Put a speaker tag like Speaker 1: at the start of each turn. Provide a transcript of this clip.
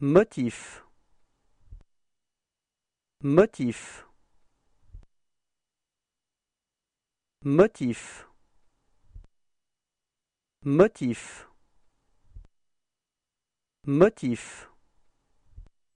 Speaker 1: Motif Motif Motif Motif
Speaker 2: Motif